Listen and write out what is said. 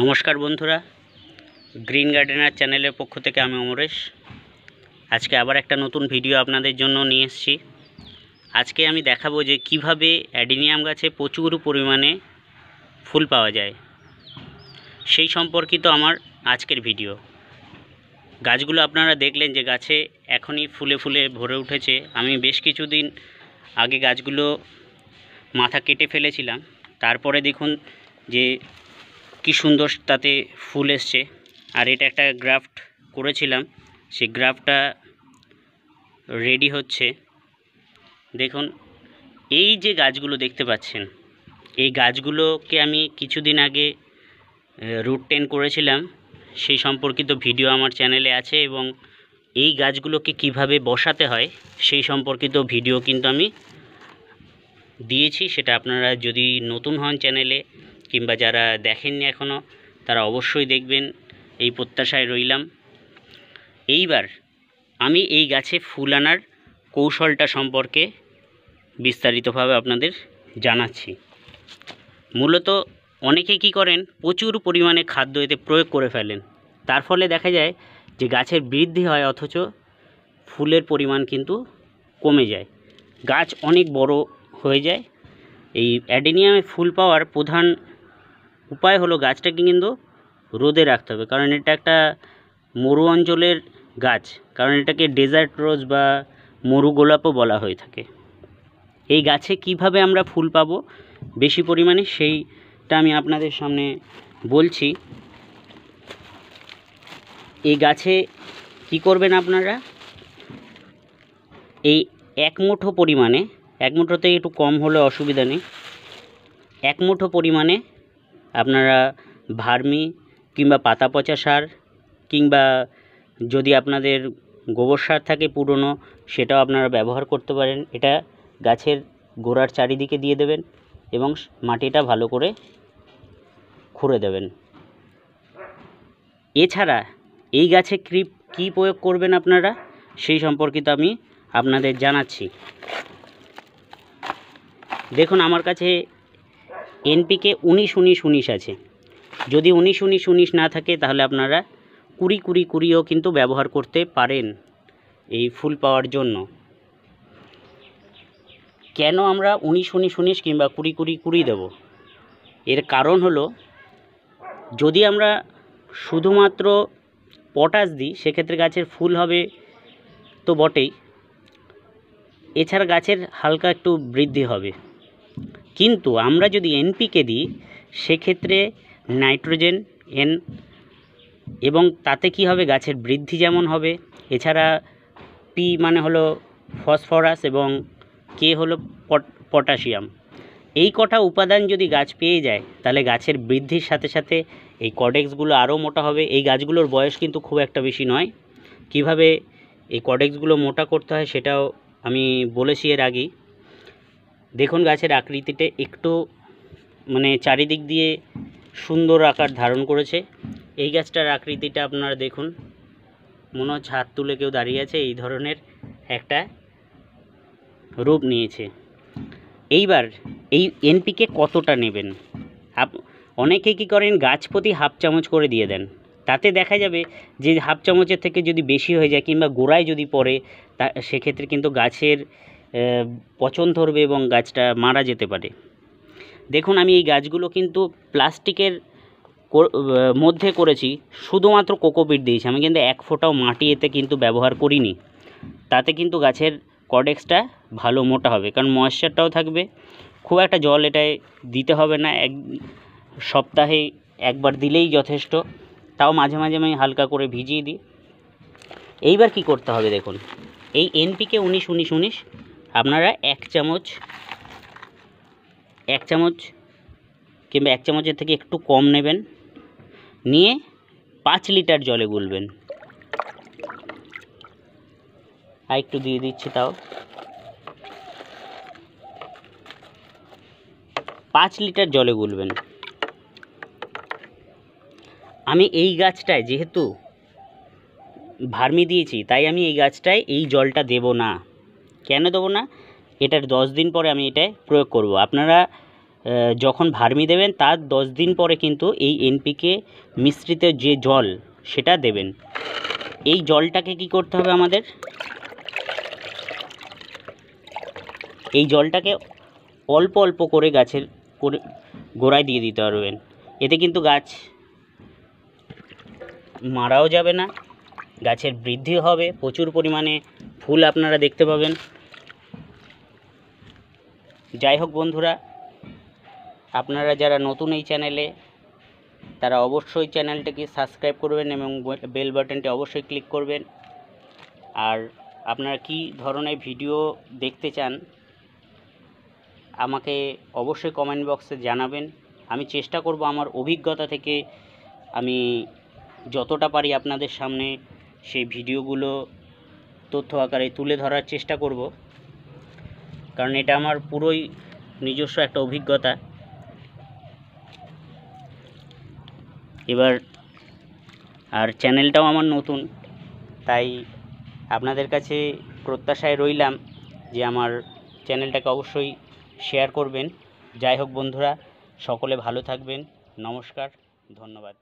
নমস্কার বন্ধুরা green gardener চ্যানেলের পক্ষ থেকে আমি অমরেশ আজকে আবার একটা নতুন ভিডিও আপনাদের জন্য নিয়ে এসেছি আজকে আমি দেখাবো যে কিভাবে অ্যাডিনিয়াম গাছে প্রচুর পরিমাণে ফুল পাওয়া যায় সেই সম্পর্কিত আমার আজকের ভিডিও গাছগুলো আপনারা দেখলেন যে গাছে এখনই ফুলে ফুলে ভরে উঠেছে আমি বেশ কিছুদিন আগে গাছগুলো মাথা কেটে ফেলেছিলাম তারপরে দেখুন যে কি সুন্দর তাতে ফুল এসছে আর এটা একটা গ্রাফট করেছিলাম সেই গ্রাফটা রেডি হচ্ছে দেখুন এই যে গাছগুলো দেখতে পাচ্ছেন এই গাছগুলোকে আমি কিছুদিন আগে রুট টেন করেছিলাম সেই সম্পর্কিত ভিডিও আমার চ্যানেলে আছে এবং এই গাছগুলোকে কিভাবে বসাতে হয় সেই সম্পর্কিত ভিডিও কিন্তু আমি দিয়েছি সেটা আপনারা যদি নতুন হন চ্যানেলে কিংবা যারা দেখেননি এখনও তারা অবশ্যই দেখবেন এই প্রত্যাশায় রইলাম এইবার আমি এই গাছে ফুল আনার কৌশলটা সম্পর্কে বিস্তারিতভাবে আপনাদের জানাচ্ছি মূলত অনেকে কি করেন প্রচুর পরিমাণে খাদ্য এতে প্রয়োগ করে ফেলেন তার ফলে দেখা যায় যে গাছের বৃদ্ধি হয় অথচ ফুলের পরিমাণ কিন্তু কমে যায় গাছ অনেক বড় হয়ে যায় এই অ্যাডেনিয়ামে ফুল পাওয়ার প্রধান উপায় হলো গাছটাকে কিন্তু রোদে রাখতে হবে কারণ এটা একটা মরু অঞ্চলের গাছ কারণ এটাকে ডেজার্ট রোজ বা মরু গোলাপও বলা হয়ে থাকে এই গাছে কিভাবে আমরা ফুল পাব বেশি পরিমাণে সেইটা আমি আপনাদের সামনে বলছি এই গাছে কি করবেন আপনারা এই এক মুঠো পরিমাণে এক মুঠোতে একটু কম হলে অসুবিধা নেই এক মুঠো পরিমাণে আপনারা ভার্মি কিংবা পাতা পচা সার কিংবা যদি আপনাদের গোবর সার থাকে পুরনো সেটাও আপনারা ব্যবহার করতে পারেন এটা গাছের গোড়ার চারিদিকে দিয়ে দেবেন এবং মাটিটা ভালো করে খুঁড়ে দেবেন এছাড়া এই গাছে ক্রিপ কী প্রয়োগ করবেন আপনারা সেই সম্পর্কিত আমি আপনাদের জানাচ্ছি দেখুন আমার কাছে এনপিকে উনিশ উনিশ উনিশ আছে যদি উনিশ উনিশ উনিশ না থাকে তাহলে আপনারা কুড়ি কুড়ি কুড়িও কিন্তু ব্যবহার করতে পারেন এই ফুল পাওয়ার জন্য কেন আমরা উনিশ উনিশ উনিশ কিংবা কুড়ি কুড়ি কুড়ি দেবো এর কারণ হলো যদি আমরা শুধুমাত্র পটাশ দিই সেক্ষেত্রে গাছের ফুল হবে তো বটেই এছাড়া গাছের হালকা একটু বৃদ্ধি হবে কিন্তু আমরা যদি এনপিকে দিই সেক্ষেত্রে নাইট্রোজেন এন এবং তাতে কি হবে গাছের বৃদ্ধি যেমন হবে এছাড়া পি মানে হলো ফসফরাস এবং কে হলো পটাশিয়াম এই কটা উপাদান যদি গাছ পেয়ে যায় তাহলে গাছের বৃদ্ধির সাথে সাথে এই কডেক্সগুলো আরও মোটা হবে এই গাছগুলোর বয়স কিন্তু খুব একটা বেশি নয় কিভাবে এই কডেক্সগুলো মোটা করতে হয় সেটাও আমি বলেছি এর আগেই দেখুন গাছের আকৃতিটা একটু মানে চারিদিক দিয়ে সুন্দর আকার ধারণ করেছে এই গাছটার আকৃতিটা আপনারা দেখুন মনে হচ্ছে হাত তুলে কেউ দাঁড়িয়ে আছে এই ধরনের একটা রূপ নিয়েছে এইবার এই এনপিকে কতটা নেবেন আপ অনেকে কী করেন গাছ প্রতি হাফ চামচ করে দিয়ে দেন তাতে দেখা যাবে যে হাফ চামচের থেকে যদি বেশি হয়ে যায় কিংবা গোড়ায় যদি পড়ে তা সেক্ষেত্রে কিন্তু গাছের পচন ধরবে এবং গাছটা মারা যেতে পারে দেখুন আমি এই গাছগুলো কিন্তু প্লাস্টিকের মধ্যে করেছি শুধুমাত্র কোকোপিট দিয়েছি আমি কিন্তু এক ফোঁটাও মাটি এতে কিন্তু ব্যবহার করিনি তাতে কিন্তু গাছের কডেক্সটা ভালো মোটা হবে কারণ ময়েশ্চারটাও থাকবে খুব একটা জল এটায় দিতে হবে না এক সপ্তাহে একবার দিলেই যথেষ্ট তাও মাঝে মাঝে আমি হালকা করে ভিজিয়ে দিই এইবার কি করতে হবে দেখুন এই এনপিকে উনিশ উনিশ উনিশ আপনারা এক চামচ এক চামচ কিংবা এক চামচের থেকে একটু কম নেবেন নিয়ে পাঁচ লিটার জলে গুলবেন আর একটু দিয়ে দিচ্ছি তাও পাঁচ লিটার জলে গুলবেন আমি এই গাছটায় যেহেতু ভার্মি দিয়েছি তাই আমি এই গাছটায় এই জলটা দেব না কেন দেবো না এটার দশ দিন পরে আমি এটা প্রয়োগ করব আপনারা যখন ভার্মি দেবেন তার দশ দিন পরে কিন্তু এই এনপিকে মিশ্রিত যে জল সেটা দেবেন এই জলটাকে কি করতে হবে আমাদের এই জলটাকে অল্প অল্প করে গাছের করে গোড়ায় দিয়ে দিতে পারবেন এতে কিন্তু গাছ মারাও যাবে না গাছের বৃদ্ধি হবে প্রচুর পরিমাণে ফুল আপনারা দেখতে পাবেন যাই হোক বন্ধুরা আপনারা যারা নতুন এই চ্যানেলে তারা অবশ্যই চ্যানেলটাকে সাবস্ক্রাইব করবেন এবং বেল বাটনটি অবশ্যই ক্লিক করবেন আর আপনারা কি ধরনের ভিডিও দেখতে চান আমাকে অবশ্যই কমেন্ট বক্সে জানাবেন আমি চেষ্টা করব আমার অভিজ্ঞতা থেকে আমি যতটা পারি আপনাদের সামনে সেই ভিডিওগুলো তথ্য আকারে তুলে ধরার চেষ্টা করব কারণ এটা আমার পুরোই নিজস্ব একটা অভিজ্ঞতা এবার আর চ্যানেলটাও আমার নতুন তাই আপনাদের কাছে প্রত্যাশায় রইলাম যে আমার চ্যানেলটাকে অবশ্যই শেয়ার করবেন যাই হোক বন্ধুরা সকলে ভালো থাকবেন নমস্কার ধন্যবাদ